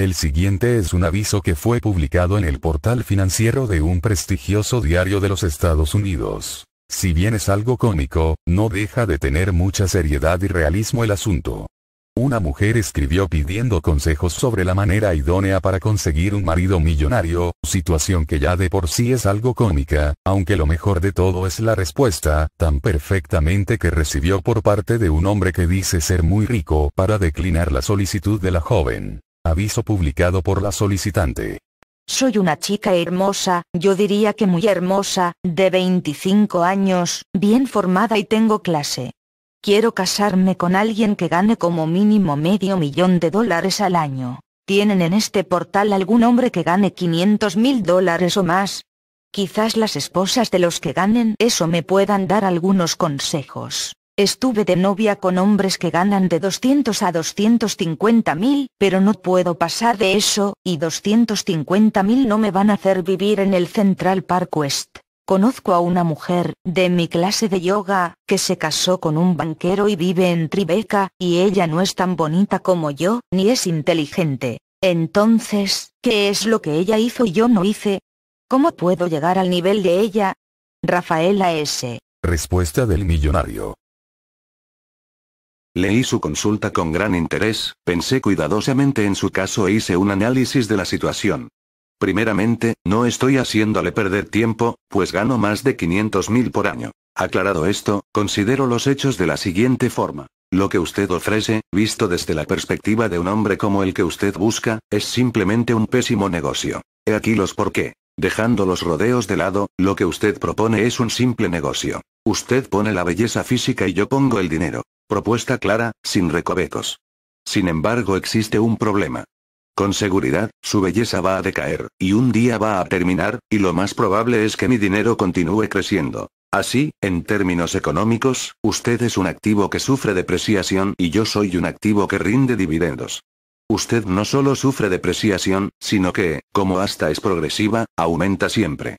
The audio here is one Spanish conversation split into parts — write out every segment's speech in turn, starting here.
El siguiente es un aviso que fue publicado en el portal financiero de un prestigioso diario de los Estados Unidos. Si bien es algo cómico, no deja de tener mucha seriedad y realismo el asunto. Una mujer escribió pidiendo consejos sobre la manera idónea para conseguir un marido millonario, situación que ya de por sí es algo cómica, aunque lo mejor de todo es la respuesta, tan perfectamente que recibió por parte de un hombre que dice ser muy rico para declinar la solicitud de la joven. Aviso publicado por la solicitante. Soy una chica hermosa, yo diría que muy hermosa, de 25 años, bien formada y tengo clase. Quiero casarme con alguien que gane como mínimo medio millón de dólares al año. ¿Tienen en este portal algún hombre que gane 500 mil dólares o más? Quizás las esposas de los que ganen eso me puedan dar algunos consejos. Estuve de novia con hombres que ganan de 200 a 250 mil, pero no puedo pasar de eso, y 250 mil no me van a hacer vivir en el Central Park West. Conozco a una mujer, de mi clase de yoga, que se casó con un banquero y vive en Tribeca, y ella no es tan bonita como yo, ni es inteligente. Entonces, ¿qué es lo que ella hizo y yo no hice? ¿Cómo puedo llegar al nivel de ella? Rafaela S. Respuesta del millonario. Leí su consulta con gran interés, pensé cuidadosamente en su caso e hice un análisis de la situación. Primeramente, no estoy haciéndole perder tiempo, pues gano más de 500.000 por año. Aclarado esto, considero los hechos de la siguiente forma. Lo que usted ofrece, visto desde la perspectiva de un hombre como el que usted busca, es simplemente un pésimo negocio. He aquí los por qué. Dejando los rodeos de lado, lo que usted propone es un simple negocio. Usted pone la belleza física y yo pongo el dinero. Propuesta clara, sin recovecos. Sin embargo existe un problema. Con seguridad, su belleza va a decaer, y un día va a terminar, y lo más probable es que mi dinero continúe creciendo. Así, en términos económicos, usted es un activo que sufre depreciación y yo soy un activo que rinde dividendos. Usted no solo sufre depreciación, sino que, como hasta es progresiva, aumenta siempre.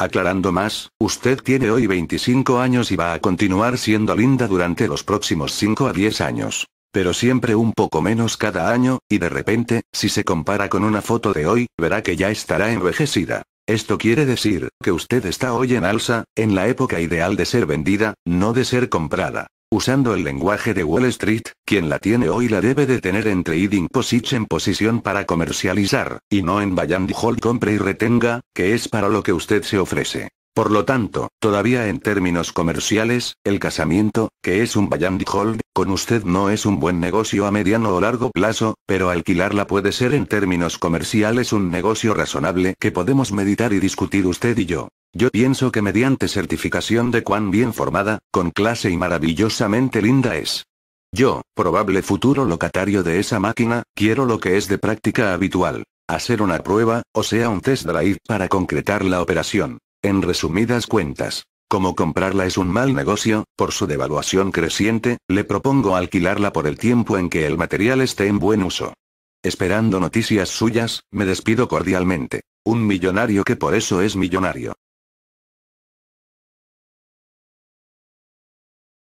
Aclarando más, usted tiene hoy 25 años y va a continuar siendo linda durante los próximos 5 a 10 años. Pero siempre un poco menos cada año, y de repente, si se compara con una foto de hoy, verá que ya estará envejecida. Esto quiere decir, que usted está hoy en alza, en la época ideal de ser vendida, no de ser comprada. Usando el lenguaje de Wall Street, quien la tiene hoy la debe de tener en trading position posición para comercializar, y no en buy and hold compre y retenga, que es para lo que usted se ofrece. Por lo tanto, todavía en términos comerciales, el casamiento, que es un buy and hold, con usted no es un buen negocio a mediano o largo plazo, pero alquilarla puede ser en términos comerciales un negocio razonable que podemos meditar y discutir usted y yo. Yo pienso que mediante certificación de cuán bien formada, con clase y maravillosamente linda es. Yo, probable futuro locatario de esa máquina, quiero lo que es de práctica habitual. Hacer una prueba, o sea un test drive para concretar la operación. En resumidas cuentas, como comprarla es un mal negocio, por su devaluación creciente, le propongo alquilarla por el tiempo en que el material esté en buen uso. Esperando noticias suyas, me despido cordialmente. Un millonario que por eso es millonario.